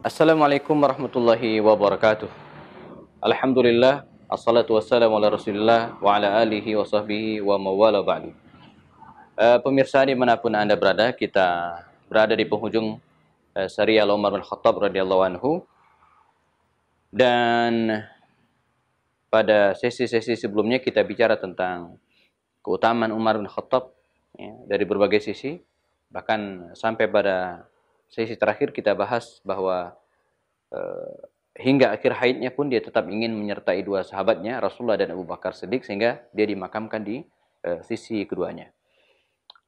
Assalamualaikum warahmatullahi wabarakatuh. Alhamdulillah, assalatu wassalamu ala rasulillah wa ala alihi wa sahbihi wa mawala ba'du. Uh, pemirsa dimanapun Anda berada, kita berada di penghujung uh, eh, serial Umar bin Khattab radhiyallahu anhu. Dan pada sesi-sesi sebelumnya kita bicara tentang keutamaan Umar bin Khattab ya, dari berbagai sisi bahkan sampai pada sesi terakhir kita bahas bahwa eh, hingga akhir haidnya pun dia tetap ingin menyertai dua sahabatnya Rasulullah dan Abu Bakar Siddiq sehingga dia dimakamkan di eh, sisi keduanya.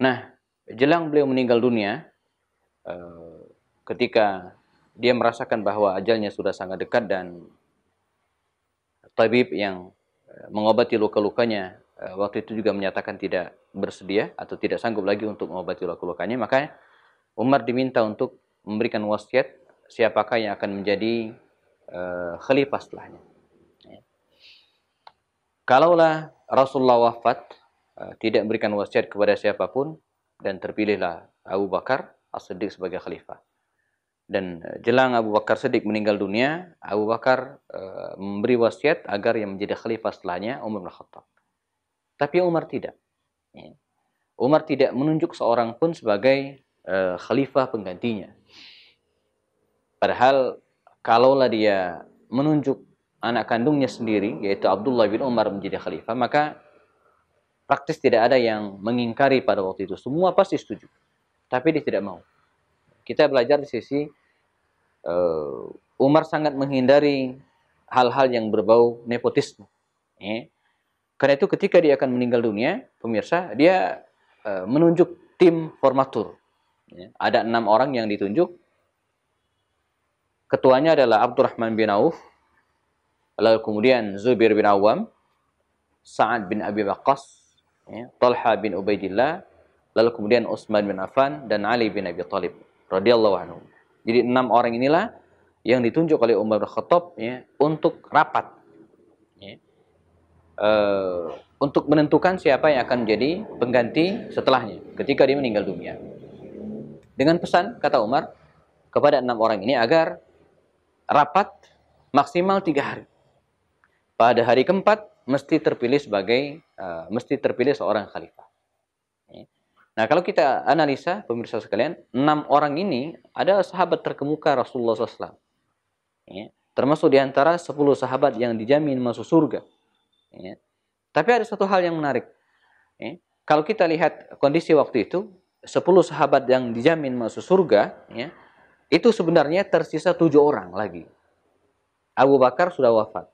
Nah, jelang beliau meninggal dunia eh, ketika dia merasakan bahwa ajalnya sudah sangat dekat dan tabib yang eh, mengobati luka-lukanya eh, waktu itu juga menyatakan tidak bersedia atau tidak sanggup lagi untuk mengobati luka-lukanya, maka Umar diminta untuk memberikan wasiat siapakah yang akan menjadi uh, khalifah setelahnya. Ya. Kalaulah Rasulullah wafat, uh, tidak memberikan wasiat kepada siapapun, dan terpilihlah Abu Bakar As-Siddiq sebagai khalifah dan eh, jelang Abu Bakar Siddiq meninggal dunia, Abu Bakar e, memberi wasiat agar yang menjadi khalifah setelahnya Umar bin Khattab. Tapi Umar tidak. Ya. Umar tidak menunjuk seorang pun sebagai e, khalifah penggantinya. Padahal kalaulah dia menunjuk anak kandungnya sendiri yaitu Abdullah bin Umar menjadi khalifah, maka praktis tidak ada yang mengingkari pada waktu itu. Semua pasti setuju. Tapi dia tidak mau. Kita belajar di sisi uh, Umar sangat menghindari hal-hal yang berbau nepotisme. Ya. Karena itu ketika dia akan meninggal dunia, pemirsa, dia uh, menunjuk tim formatur. Ya. Ada enam orang yang ditunjuk. Ketuanya adalah Abdurrahman bin Auf, lalu kemudian Zubir bin Awam, Sa'ad bin Abi Waqqas, ya, Talha bin Ubaidillah, lalu kemudian Utsman bin Affan dan Ali bin Abi Thalib radhiyallahu anhu. Jadi enam orang inilah yang ditunjuk oleh Umar bin Khattab ya, untuk rapat, ya, uh, untuk menentukan siapa yang akan menjadi pengganti setelahnya ketika dia meninggal dunia. Dengan pesan kata Umar kepada enam orang ini agar rapat maksimal tiga hari. Pada hari keempat mesti terpilih sebagai uh, mesti terpilih seorang khalifah. Nah, kalau kita analisa, pemirsa sekalian, enam orang ini adalah sahabat terkemuka Rasulullah SAW. Ya, termasuk di antara sepuluh sahabat yang dijamin masuk surga. Ya. Tapi ada satu hal yang menarik. Ya. Kalau kita lihat kondisi waktu itu, sepuluh sahabat yang dijamin masuk surga, ya, itu sebenarnya tersisa tujuh orang lagi. Abu Bakar sudah wafat.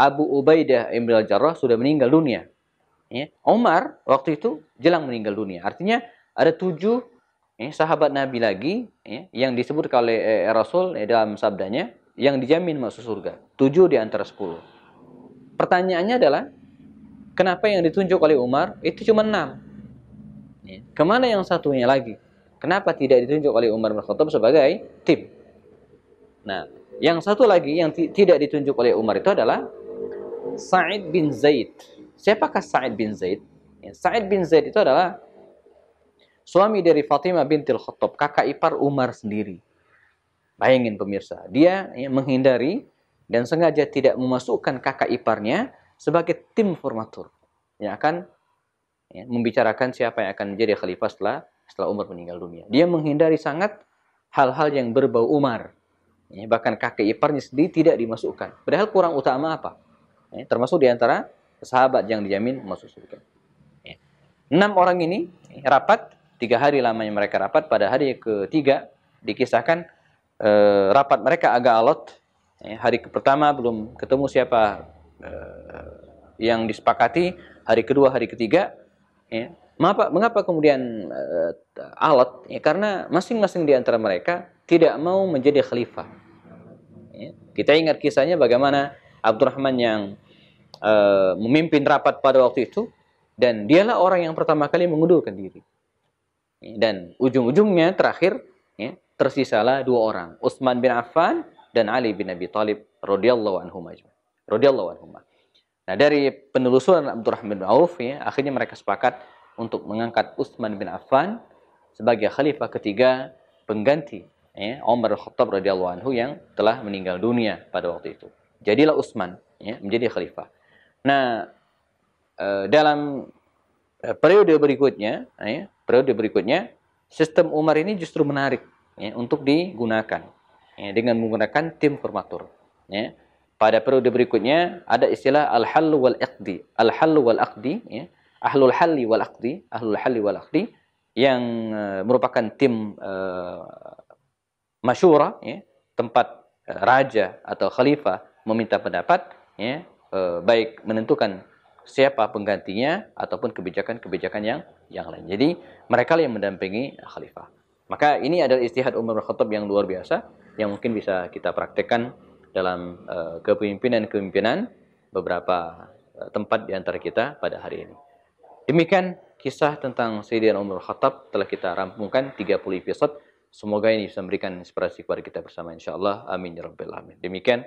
Abu Ubaidah Ibn Al-Jarrah sudah meninggal dunia ya. Umar waktu itu jelang meninggal dunia. Artinya ada tujuh ya, sahabat Nabi lagi ya, yang disebut oleh eh, eh, Rasul ya, dalam sabdanya yang dijamin masuk surga. Tujuh di antara sepuluh. Pertanyaannya adalah kenapa yang ditunjuk oleh Umar itu cuma enam? Ya. Kemana yang satunya lagi? Kenapa tidak ditunjuk oleh Umar bin sebagai tim? Nah, yang satu lagi yang tidak ditunjuk oleh Umar itu adalah Sa'id bin Zaid Siapakah Sa'id bin Zaid? Ya, Sa'id bin Zaid itu adalah suami dari Fatimah bintil Khattab, kakak ipar Umar sendiri. Bayangin pemirsa, dia ya, menghindari dan sengaja tidak memasukkan kakak iparnya sebagai tim formatur yang akan ya, membicarakan siapa yang akan menjadi khalifah setelah setelah Umar meninggal dunia. Dia menghindari sangat hal-hal yang berbau Umar. Ya, bahkan kakek iparnya sendiri tidak dimasukkan. Padahal kurang utama apa? Ya, termasuk diantara sahabat yang dijamin masuk surga. Ya. Enam orang ini rapat tiga hari lamanya mereka rapat pada hari ketiga dikisahkan eh, rapat mereka agak alot ya, hari pertama belum ketemu siapa eh, yang disepakati hari kedua hari ketiga ya. mengapa mengapa kemudian eh, alot karena masing-masing di antara mereka tidak mau menjadi khalifah kita ingat kisahnya bagaimana Abdurrahman yang Eh, memimpin rapat pada waktu itu dan dialah orang yang pertama kali mengundurkan diri. Dan ujung-ujungnya terakhir ya, tersisalah dua orang, Utsman bin Affan dan Ali bin Abi Talib radhiyallahu anhum radhiyallahu anhum. Nah, dari penelusuran Abdurrahman bin Auf ya, akhirnya mereka sepakat untuk mengangkat Utsman bin Affan sebagai khalifah ketiga pengganti ya, Umar Khattab radhiyallahu anhu yang telah meninggal dunia pada waktu itu. Jadilah Utsman ya, menjadi khalifah. Nah, eh, dalam eh, periode berikutnya, eh, ya, periode berikutnya, sistem Umar ini justru menarik ya, untuk digunakan ya, dengan menggunakan tim formatur. Pada periode berikutnya ada istilah al-hallu wal aqdi, al-hallu wal aqdi, ahlul halli wal aqdi, ahlul halli wal aqdi yang merupakan tim uh, masyura, tempat raja atau khalifah meminta pendapat, Eh, baik menentukan siapa penggantinya ataupun kebijakan-kebijakan yang yang lain. Jadi mereka yang mendampingi khalifah. Maka ini adalah istihad Umar Khattab yang luar biasa yang mungkin bisa kita praktekkan dalam eh, kepemimpinan-kepemimpinan beberapa eh, tempat di antara kita pada hari ini. Demikian kisah tentang Sayyidina Umar Khattab telah kita rampungkan 30 episode. Semoga ini bisa memberikan inspirasi kepada kita bersama insyaallah. Amin ya rabbal alamin. Demikian